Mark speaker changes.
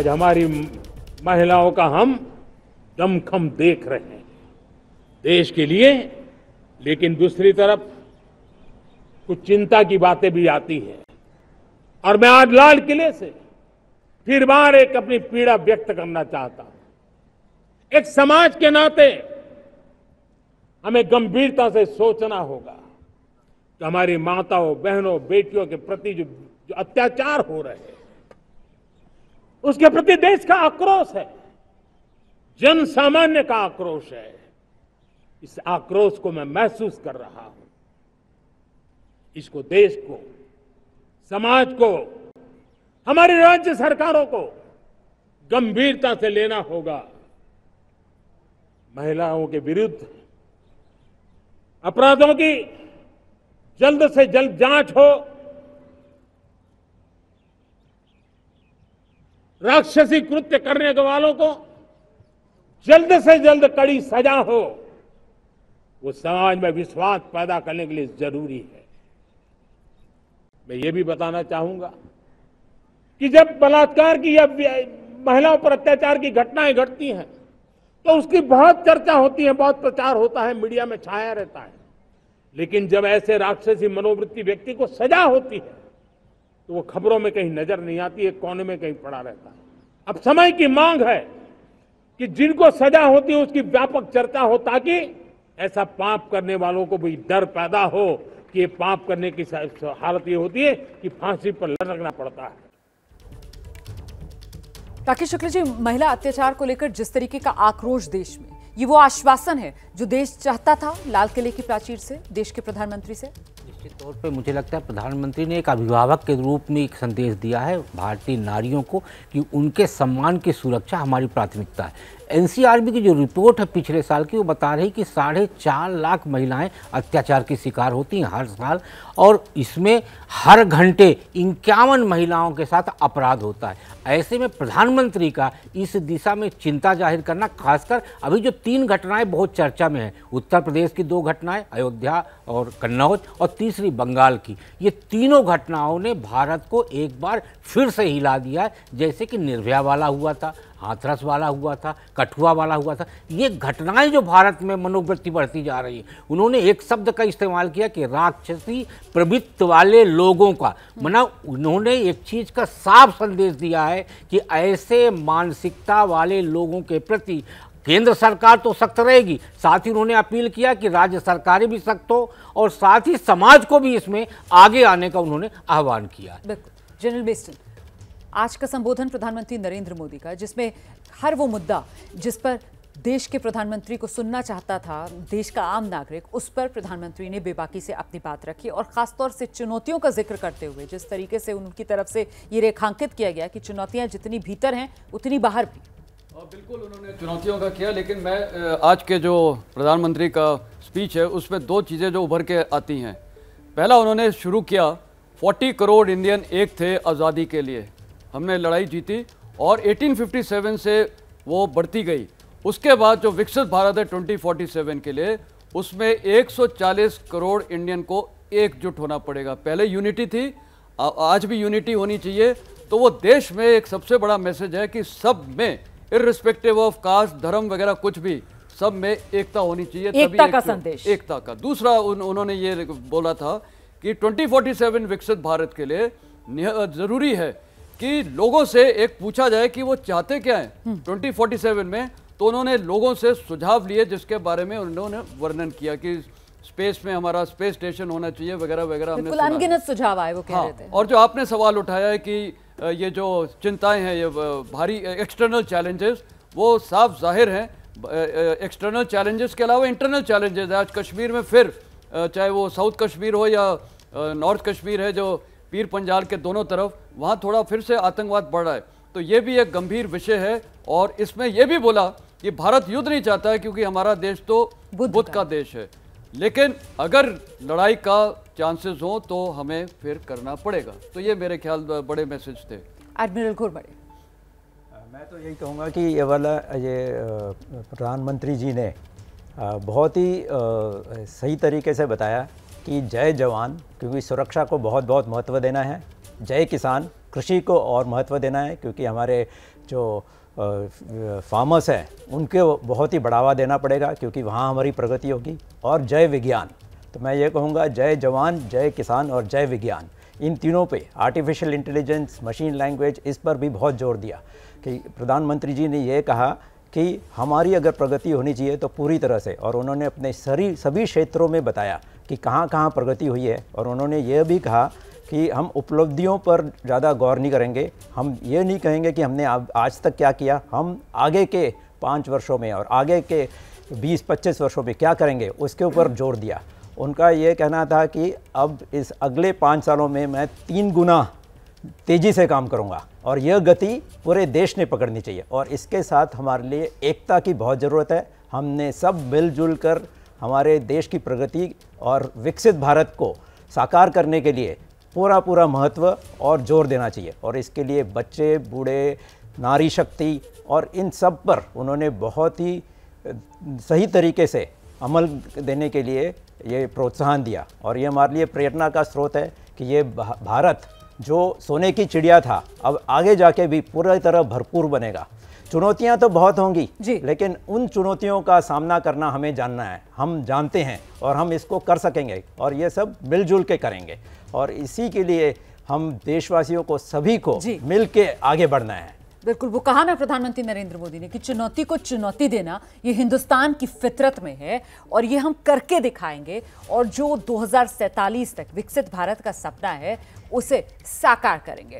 Speaker 1: आज हमारी महिलाओं का हम दमखम देख रहे हैं देश के लिए लेकिन दूसरी तरफ कुछ चिंता की बातें भी आती है और मैं आज लाल किले से फिर बार एक अपनी पीड़ा व्यक्त करना चाहता हूं एक समाज के नाते हमें गंभीरता से सोचना होगा कि हमारी माताओं बहनों बेटियों के प्रति जो, जो अत्याचार हो रहे हैं उसके प्रति देश का आक्रोश है जन सामान्य का आक्रोश है इस आक्रोश को मैं महसूस कर रहा हूं इसको देश को समाज को हमारी राज्य सरकारों को गंभीरता से लेना होगा महिलाओं के विरुद्ध अपराधों की जल्द से जल्द जांच हो राक्षसी कृत्य करने के वालों को जल्द से जल्द कड़ी सजा हो वो समाज में विश्वास पैदा करने के लिए जरूरी है मैं ये भी बताना चाहूंगा कि जब बलात्कार की या महिलाओं पर अत्याचार की घटनाएं घटती हैं तो उसकी बहुत चर्चा होती है बहुत प्रचार होता है मीडिया में छाया रहता है लेकिन जब ऐसे राक्षसी मनोवृत्ति व्यक्ति को सजा होती है तो वो खबरों में कहीं नजर नहीं आती है कोने में कहीं पड़ा रहता है अब समय की मांग है कि जिनको सजा होती है उसकी व्यापक चर्चा हो ताकि ऐसा पाप करने वालों को भी डर पैदा हो कि ये पाप करने की हालत ये होती है कि फांसी पर लटकना पड़ता है
Speaker 2: ताकि शुक्ल जी महिला अत्याचार को लेकर जिस तरीके का आक्रोश देश में ये वो आश्वासन है जो देश चाहता था लाल किले की प्राचीर से देश के प्रधानमंत्री से निश्चित
Speaker 3: तौर पे मुझे लगता है प्रधानमंत्री ने एक अभिभावक के रूप में एक संदेश दिया है भारतीय नारियों को कि उनके सम्मान की सुरक्षा हमारी प्राथमिकता है एनसीआरबी की जो रिपोर्ट है पिछले साल की वो बता रही कि साढ़े चार लाख महिलाएं अत्याचार की शिकार होती हैं हर साल और इसमें हर घंटे इक्यावन महिलाओं के साथ अपराध होता है ऐसे में प्रधानमंत्री का इस दिशा में चिंता जाहिर करना खासकर अभी जो तीन घटनाएं बहुत चर्चा में हैं उत्तर प्रदेश की दो घटनाएं अयोध्या और कन्नौज और तीसरी बंगाल की ये तीनों घटनाओं ने भारत को एक बार फिर से हिला दिया है जैसे कि निर्भया वाला हुआ था हाथरस वाला हुआ था कठुआ वाला हुआ था ये घटनाएं जो भारत में मनोवृत्ति बढ़ती जा रही है उन्होंने एक शब्द का इस्तेमाल किया कि राक्षसी प्रवृत्त वाले लोगों का मना उन्होंने एक चीज़ का साफ संदेश दिया है कि ऐसे मानसिकता वाले लोगों के प्रति केंद्र सरकार तो सख्त रहेगी साथ ही उन्होंने अपील किया कि राज्य सरकारें भी सख्त हो और साथ ही समाज को भी इसमें आगे आने का उन्होंने आह्वान किया
Speaker 2: जनरल बेस्टन आज का संबोधन प्रधानमंत्री नरेंद्र मोदी का जिसमें हर वो मुद्दा जिस पर देश के प्रधानमंत्री को सुनना चाहता था देश का आम नागरिक उस पर प्रधानमंत्री ने बेबाकी से अपनी बात रखी और ख़ासतौर से चुनौतियों का जिक्र करते हुए जिस तरीके से उनकी तरफ से ये रेखांकित किया गया कि चुनौतियाँ जितनी भीतर हैं उतनी बाहर भी हाँ,
Speaker 4: बिल्कुल उन्होंने चुनौतियों का किया लेकिन मैं आज के जो प्रधानमंत्री का स्पीच है उसमें दो चीज़ें जो उभर के आती हैं पहला उन्होंने शुरू किया 40 करोड़ इंडियन एक थे आज़ादी के लिए हमने लड़ाई जीती और 1857 से वो बढ़ती गई उसके बाद जो विकसित भारत है 2047 के लिए उसमें 140 करोड़ इंडियन को एकजुट होना पड़ेगा पहले यूनिटी थी आज भी यूनिटी होनी चाहिए तो वो देश में एक सबसे बड़ा मैसेज है कि सब में इरिस्पेक्टिव ऑफ कास्ट धर्म वगैरह कुछ भी सब में एकता होनी चाहिए एकता का एक, संदेश एकता का दूसरा उन, उन्होंने ये बोला था कि 2047 विकसित भारत के लिए जरूरी है कि लोगों से एक पूछा जाए कि वो चाहते क्या है हम्म। ट्वेंटी फोर्टी सेवन में तो उन्होंने लोगों से सुझाव लिए जिसके बारे में उन्होंने वर्णन किया कि स्पेस में हमारा स्पेस स्टेशन होना चाहिए वगैरह वगैरह हमने अनगिनत
Speaker 2: सुझाव आए वो कह हाँ, रहे थे
Speaker 4: और जो आपने सवाल उठाया है कि ये जो चिंताएं हैं ये भारी एक्सटर्नल चैलेंजेस वो साफ जाहिर हैं एक्सटर्नल चैलेंजेस के अलावा इंटरनल चैलेंजेस आज कश्मीर में फिर चाहे वो साउथ कश्मीर हो या नॉर्थ कश्मीर है जो पीर पंजाल के दोनों तरफ वहाँ थोड़ा फिर से आतंकवाद बढ़ रहा है तो ये भी एक गंभीर विषय है और इसमें यह भी बोला कि भारत युद्ध नहीं चाहता है क्योंकि हमारा देश तो बुद्ध का देश है लेकिन अगर लड़ाई का चांसेस हो तो हमें फिर करना पड़ेगा तो ये मेरे ख्याल बड़े मैसेज थे
Speaker 2: एडमिरल घोरबड़े
Speaker 5: मैं तो यही कहूँगा कि ये वाला ये प्रधानमंत्री जी ने बहुत ही सही तरीके से बताया कि जय जवान क्योंकि सुरक्षा को बहुत बहुत महत्व देना है जय किसान कृषि को और महत्व देना है क्योंकि हमारे जो फार्मर्स हैं उनके बहुत ही बढ़ावा देना पड़ेगा क्योंकि वहाँ हमारी प्रगति होगी और जय विज्ञान तो मैं ये कहूँगा जय जवान जय किसान और जय विज्ञान इन तीनों पे आर्टिफिशियल इंटेलिजेंस मशीन लैंग्वेज इस पर भी बहुत जोर दिया कि प्रधानमंत्री जी ने ये कहा कि हमारी अगर प्रगति होनी चाहिए तो पूरी तरह से और उन्होंने अपने सभी सभी क्षेत्रों में बताया कि कहाँ कहाँ प्रगति हुई है और उन्होंने यह भी कहा कि हम उपलब्धियों पर ज़्यादा गौर नहीं करेंगे हम ये नहीं कहेंगे कि हमने आज तक क्या किया हम आगे के पाँच वर्षों में और आगे के बीस पच्चीस वर्षों में क्या करेंगे उसके ऊपर जोर दिया उनका ये कहना था कि अब इस अगले पाँच सालों में मैं तीन गुना तेज़ी से काम करूँगा और यह गति पूरे देश ने पकड़नी चाहिए और इसके साथ हमारे लिए एकता की बहुत ज़रूरत है हमने सब मिलजुल कर हमारे देश की प्रगति और विकसित भारत को साकार करने के लिए पूरा पूरा महत्व और जोर देना चाहिए और इसके लिए बच्चे बूढ़े नारी शक्ति और इन सब पर उन्होंने बहुत ही सही तरीके से अमल देने के लिए ये प्रोत्साहन दिया और ये हमारे लिए प्रेरणा का स्रोत है कि ये भारत जो सोने की चिड़िया था अब आगे जाके भी पूरी तरह भरपूर बनेगा चुनौतियां तो बहुत होंगी जी लेकिन उन चुनौतियों का सामना करना हमें जानना है हम जानते हैं और हम इसको कर सकेंगे और ये सब मिलजुल के करेंगे और इसी के लिए हम देशवासियों को सभी को मिल के आगे बढ़ना है बिल्कुल
Speaker 2: वो कहा ना प्रधानमंत्री नरेंद्र मोदी ने कि चुनौती को चुनौती देना ये हिंदुस्तान की फितरत में है और ये हम करके दिखाएंगे और जो दो तक विकसित भारत का सपना है उसे साकार करेंगे